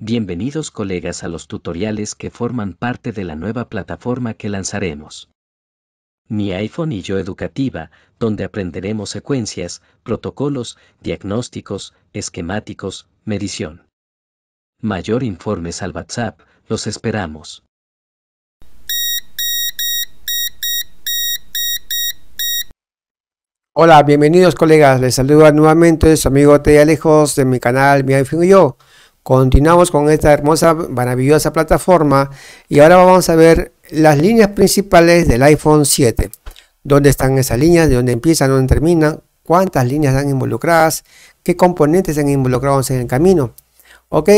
Bienvenidos colegas a los tutoriales que forman parte de la nueva plataforma que lanzaremos. Mi iPhone y yo educativa, donde aprenderemos secuencias, protocolos, diagnósticos, esquemáticos, medición. Mayor informes al WhatsApp, los esperamos. Hola, bienvenidos colegas, les saluda nuevamente su amigo T. Alejos de mi canal Mi iPhone y yo. Continuamos con esta hermosa, maravillosa plataforma y ahora vamos a ver las líneas principales del iPhone 7. ¿Dónde están esas líneas? ¿De dónde empiezan? ¿Dónde terminan? ¿Cuántas líneas están involucradas? ¿Qué componentes están involucrados en el camino? Ok,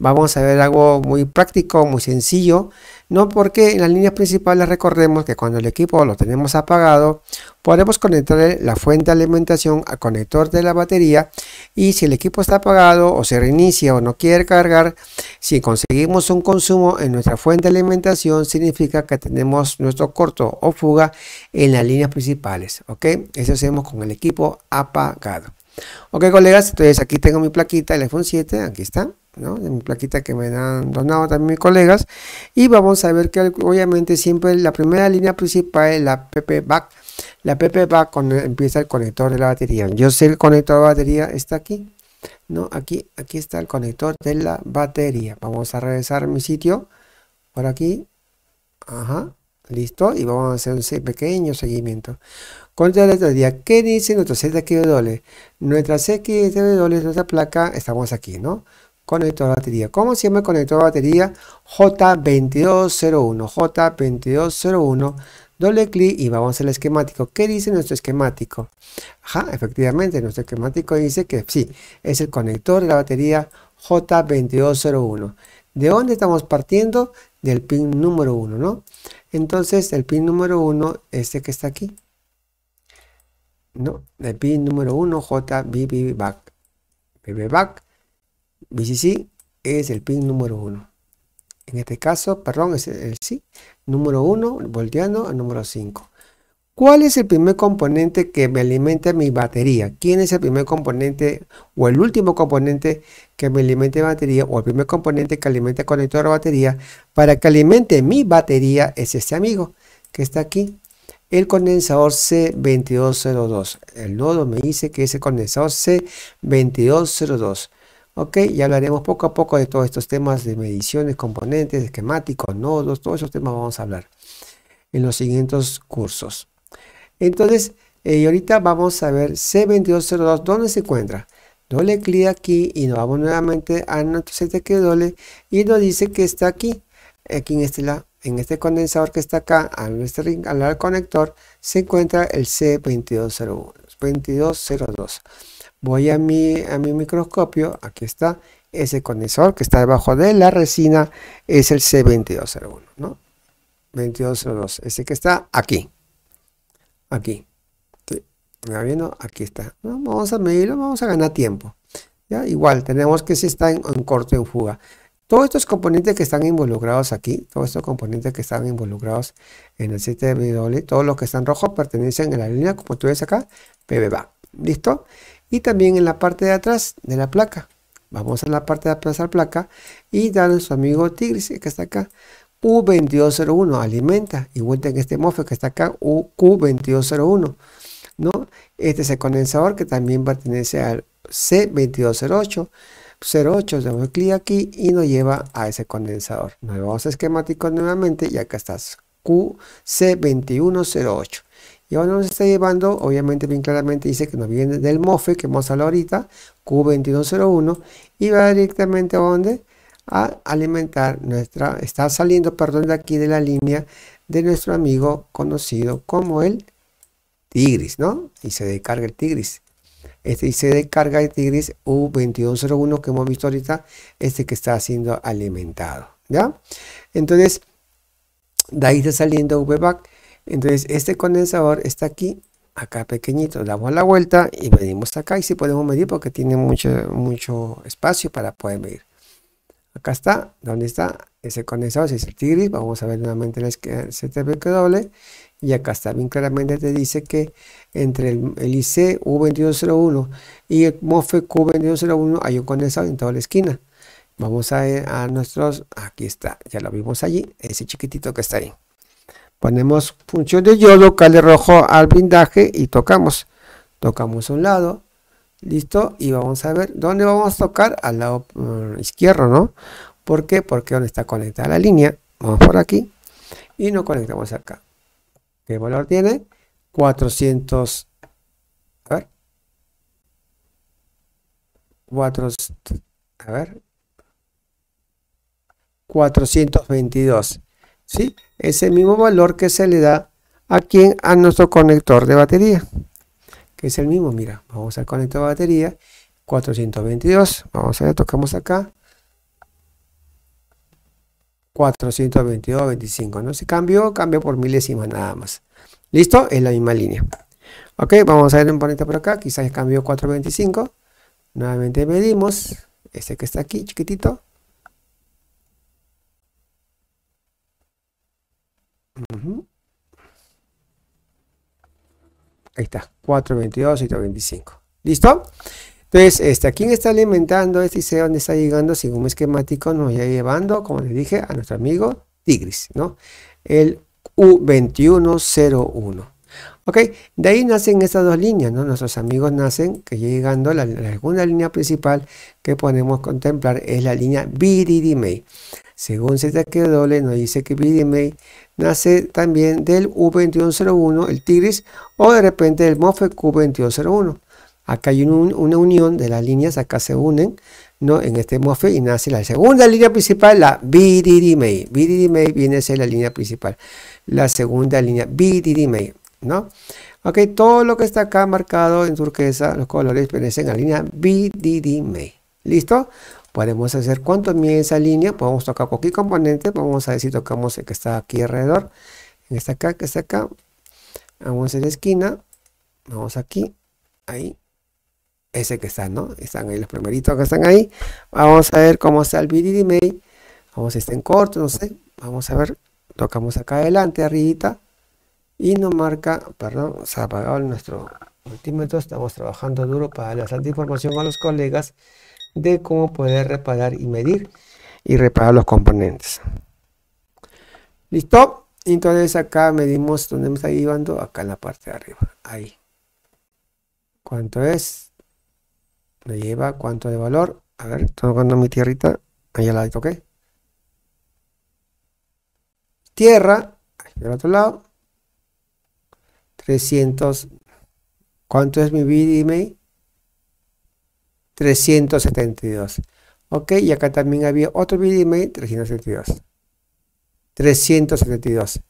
vamos a ver algo muy práctico, muy sencillo. No porque en las líneas principales recordemos que cuando el equipo lo tenemos apagado, podemos conectar la fuente de alimentación al conector de la batería y si el equipo está apagado o se reinicia o no quiere cargar, si conseguimos un consumo en nuestra fuente de alimentación, significa que tenemos nuestro corto o fuga en las líneas principales. Ok, eso hacemos con el equipo apagado. Ok, colegas, entonces aquí tengo mi plaquita, el iPhone 7, aquí está, ¿no? Mi plaquita que me han donado también mis colegas. Y vamos a ver que obviamente siempre la primera línea principal es la PP Back. La PP Back empieza el conector de la batería. Yo sé el conector de batería está aquí, ¿no? Aquí, aquí está el conector de la batería. Vamos a regresar a mi sitio, por aquí, ajá, ¿Listo? Y vamos a hacer un pequeño seguimiento. Contra la teoría, ¿qué dice nuestro ZXW? Nuestra ZXW es nuestra placa, estamos aquí, ¿no? Conector de batería. Como siempre, conectó el conector batería? J2201. J2201. Doble clic y vamos al esquemático. ¿Qué dice nuestro esquemático? efectivamente, nuestro esquemático dice que sí, es el conector de la batería J2201. ¿De dónde estamos partiendo? del pin número 1, ¿no? Entonces, el pin número 1, este que está aquí, ¿no? El pin número 1, J back, BB back, BCC es el pin número 1. En este caso, perdón, es el, el sí, número 1, volteando al número 5. ¿Cuál es el primer componente que me alimenta mi batería? ¿Quién es el primer componente o el último componente que me alimente batería o el primer componente que alimenta el conector de batería para que alimente mi batería es este amigo que está aquí? El condensador C2202. El nodo me dice que es el condensador C2202. Ok, ya hablaremos poco a poco de todos estos temas de mediciones, componentes, esquemáticos, nodos, todos esos temas vamos a hablar en los siguientes cursos. Entonces, eh, ahorita vamos a ver C2202, ¿dónde se encuentra? Doble clic aquí y nos vamos nuevamente a nuestro set que doble y nos dice que está aquí, aquí en este lado. En este condensador que está acá, al, al conector, se encuentra el C2201, 2202. Voy a mi, a mi microscopio, aquí está, ese condensador que está debajo de la resina es el C2201, ¿no? 2202, ese que está aquí aquí. ¿Está Aquí está. Vamos a medirlo, vamos a ganar tiempo. ¿Ya? Igual, tenemos que si está en, corte corto en fuga. Todos estos componentes que están involucrados aquí, todos estos componentes que están involucrados en el 7W, todos los que están rojos pertenecen a la línea, como tú ves acá, PBBA. ¿Listo? Y también en la parte de atrás de la placa. Vamos a la parte de atrás de la placa y da a nuestro amigo Tigris, que está acá. U2201, alimenta, igual en este mofe que está acá, uq 2201 ¿no? Este es el condensador que también pertenece al C2208, 08, damos clic aquí y nos lleva a ese condensador. Nos vamos a esquemático nuevamente y acá está QC2108. Y ahora nos está llevando, obviamente bien claramente dice que nos viene del MOFE que hemos hablado ahorita, q 2201 y va directamente a donde? a alimentar nuestra, está saliendo, perdón, de aquí de la línea de nuestro amigo conocido como el Tigris, ¿no? Y se descarga el Tigris. Este y se descarga el Tigris U2201 que hemos visto ahorita, este que está siendo alimentado, ¿ya? Entonces, de ahí está saliendo VBAC. Entonces, este condensador está aquí, acá pequeñito. Damos la vuelta y venimos acá y si podemos medir porque tiene mucho, mucho espacio para poder medir. Acá está, ¿dónde está? Ese condensado, ese es el tigris, vamos a ver nuevamente el CTPQ Y acá está, bien claramente te dice que entre el, icu IC 2201 y el mofeq Q2201 hay un condensado en toda la esquina. Vamos a ver eh, a nuestros, aquí está, ya lo vimos allí, ese chiquitito que está ahí. Ponemos función de yodo, cale rojo al blindaje y tocamos. Tocamos un lado, Listo, y vamos a ver dónde vamos a tocar al lado mm, izquierdo, ¿no? ¿Por qué? Porque donde está conectada la línea, vamos por aquí y nos conectamos acá. ¿Qué valor tiene? 400. A ver. 400, a ver. 422. ¿Sí? Ese mismo valor que se le da a quien a nuestro conector de batería es el mismo, mira, vamos al conectar de batería, 422, vamos a ver, tocamos acá, 422, 25, no se cambió, cambió por milésimas nada más. ¿Listo? Es la misma línea. Ok, vamos a ver un ponente por acá, quizás cambió 425, nuevamente medimos, este que está aquí, chiquitito. Ahí está, 422 y 25. ¿Listo? Entonces, este, quién está alimentando este y dónde está llegando? Según esquemático, nos va llevando, como les dije, a nuestro amigo Tigris, ¿no? El U2101. ¿Ok? De ahí nacen estas dos líneas, ¿no? Nuestros amigos nacen, que llegando a la, segunda línea principal que podemos contemplar es la línea Viridimei. Según ZQW nos dice que Viridimei nace también del U2101, el Tigris, o de repente del MOFE Q2101. Acá hay una unión de las líneas, acá se unen, ¿no? En este MOFE y nace la segunda línea principal, la Viridimei. Viridimei viene a ser la línea principal. La segunda línea Viridimei. ¿no? Ok, todo lo que está acá marcado en turquesa, los colores pertenecen a la línea BDDM. ¿Listo? Podemos hacer cuánto mide esa línea, podemos tocar cualquier componente, vamos a decir tocamos el que está aquí alrededor, en esta acá, que está acá, vamos a la esquina, vamos aquí, ahí, ese que está, ¿no? Están ahí los primeritos que están ahí, vamos a ver cómo está el BDDMAY. vamos a estar en corto, no sé, vamos a ver, tocamos acá adelante, arribita, y nos marca, perdón, se ha apagado nuestro multímetro, estamos trabajando duro para la información a los colegas de cómo poder reparar y medir y reparar los componentes. ¿Listo? Entonces acá medimos donde me está llevando, acá en la parte de arriba, ahí. ¿Cuánto es? Me lleva cuánto de valor. A ver, estoy cuando mi tierrita, allá la toqué. Tierra, aquí del otro lado, 300. ¿Cuánto es mi bit? 372. Ok, y acá también había otro bit 372. 372.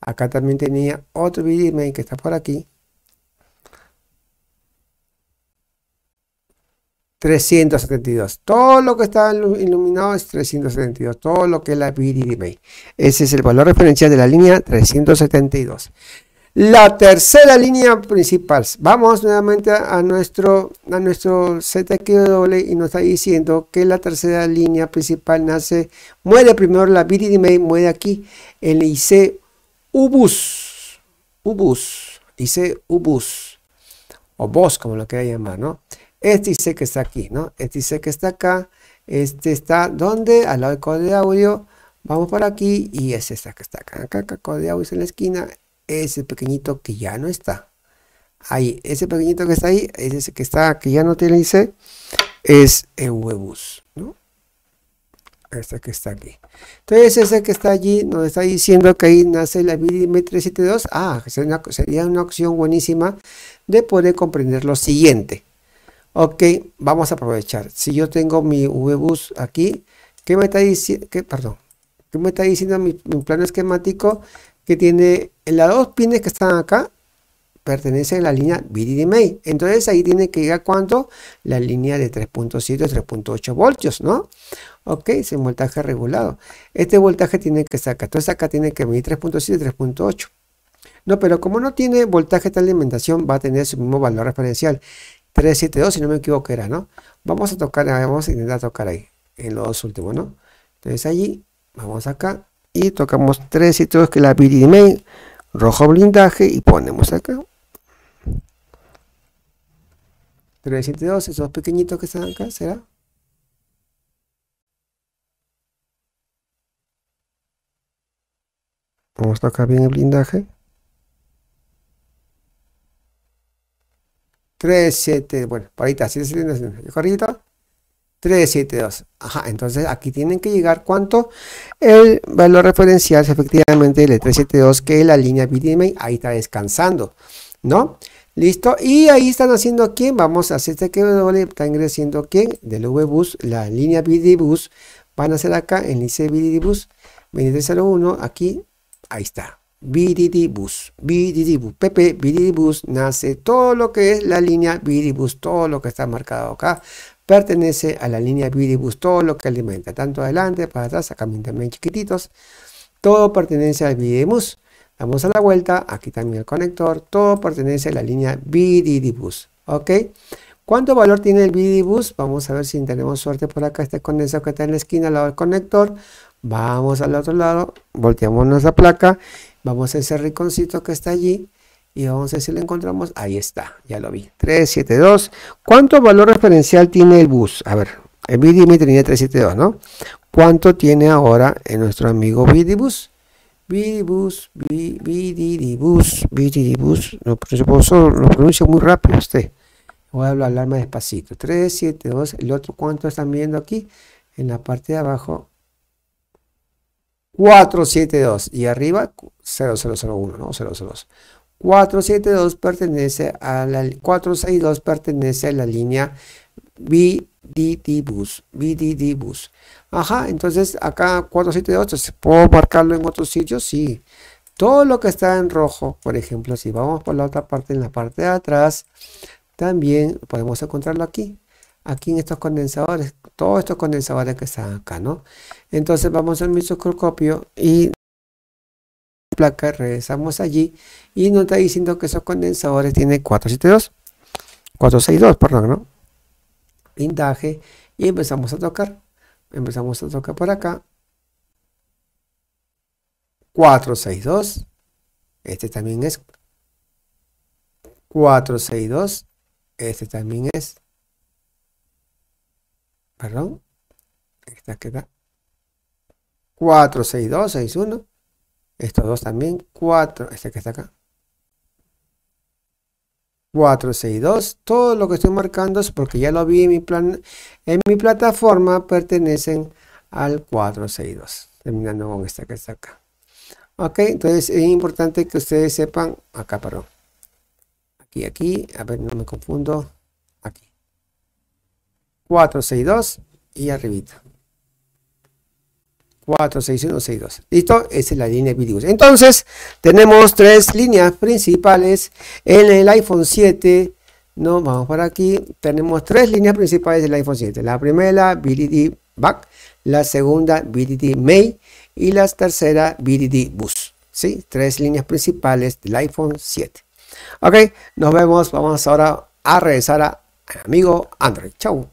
Acá también tenía otro bit que está por aquí. 372. Todo lo que está iluminado es 372. Todo lo que es la email Ese es el valor referencial de la línea 372. La tercera línea principal. Vamos nuevamente a nuestro, a nuestro ZQW y nos está diciendo que la tercera línea principal nace, muere primero la BDMA, muere aquí el IC Ubus. Ubus. IC Ubus. O Bos, como lo quiera llamar, ¿no? Este IC que está aquí, ¿no? Este IC que está acá. Este está donde? Al lado del código de audio. Vamos por aquí y es esta que está acá. Acá, acá código de audio es en la esquina ese pequeñito que ya no está. Ahí, ese pequeñito que está ahí, ese que está, que ya no tiene IC, es el huevos, ¿no? Este que está aquí. Entonces, ese que está allí nos está diciendo que ahí nace la BDM 372. Ah, sería una, sería una opción buenísima de poder comprender lo siguiente. Ok, vamos a aprovechar. Si yo tengo mi bus aquí, ¿qué me está diciendo? Perdón, ¿qué me está diciendo mi, mi plano esquemático? Que tiene en las dos pines que están acá pertenecen a la línea VDD Entonces ahí tiene que llegar cuánto? La línea de 3.7 3.8 voltios, ¿no? Ok, sin voltaje regulado. Este voltaje tiene que estar acá, Entonces acá tiene que venir 3.7 3.8. No, pero como no tiene voltaje de alimentación, va a tener su mismo valor referencial. 372, si no me equivoco, era, ¿no? Vamos a tocar, ah, vamos a intentar tocar ahí, en los dos últimos, ¿no? Entonces allí, vamos acá y tocamos 372, que es la VDD rojo blindaje y ponemos acá 372, esos pequeñitos que están acá, ¿será? Vamos a tocar bien el blindaje. 37, bueno, parita, el 372. Ajá, entonces aquí tienen que llegar cuánto el valor referencial es efectivamente el 372 que la línea BDMA ahí está descansando, ¿no? Listo, y ahí están haciendo aquí, vamos a hacer este que está ingresando aquí del VBUS, la línea BDBUS, van a hacer acá en IC BDBUS 2301, aquí, ahí está, BDBUS, BDBUS, PP, BDBUS. nace todo lo que es la línea BDBus, todo lo que está marcado acá, Pertenece a la línea Bidibus todo lo que alimenta, tanto adelante, para atrás, acá también chiquititos. Todo pertenece al Bidibus. Damos a la vuelta, aquí también el conector, todo pertenece a la línea Bidibus. ¿Ok? ¿Cuánto valor tiene el Bidibus? Vamos a ver si tenemos suerte por acá, este conector que está en la esquina al lado del conector. Vamos al otro lado, volteamos nuestra placa, vamos a ese rinconcito que está allí y vamos a ver si lo encontramos. Ahí está, ya lo vi. 372. ¿Cuánto valor referencial tiene el bus? A ver, el BDM tenía 372, ¿no? ¿Cuánto tiene ahora en nuestro amigo BDBus? BDBus, BDDBus, BDDBus. Lo pronuncio, lo pronuncio muy rápido usted. Voy a hablar más despacito. 372. ¿El otro cuánto están viendo aquí? En la parte de abajo. 472. Y arriba 0001, ¿no? 002. 472 pertenece a la 462 pertenece a la línea BDD bus, BDD bus. Ajá, entonces acá 472, ¿puedo marcarlo en otros sitios? Sí. Todo lo que está en rojo, por ejemplo, si vamos por la otra parte, en la parte de atrás, también podemos encontrarlo aquí. Aquí en estos condensadores, todos estos condensadores que están acá, ¿no? Entonces vamos al microscopio y placa, regresamos allí y nos está diciendo que esos condensadores tienen 472, 462, perdón, ¿no? Blindaje y empezamos a tocar. Empezamos a tocar por acá. 462. Este también es 462. Este también es. Perdón. Esta queda. 61 estos dos también. 4. Este que está acá. 4, Todo lo que estoy marcando es porque ya lo vi en mi, plan, en mi plataforma. Pertenecen al 4, Terminando con esta que está acá. Ok, entonces es importante que ustedes sepan. Acá, perdón. Aquí, aquí. A ver, no me confundo. Aquí. 4, y arribita. 46162. ¿Listo? Esa es la línea Bidius. Entonces, tenemos tres líneas principales en el iPhone 7. No, vamos por aquí. Tenemos tres líneas principales del iPhone 7. La primera, BDD Back. La segunda, BDD May. Y la tercera, BDD Bus. ¿Sí? Tres líneas principales del iPhone 7. Ok, nos vemos. Vamos ahora a regresar a amigo Android. Chau.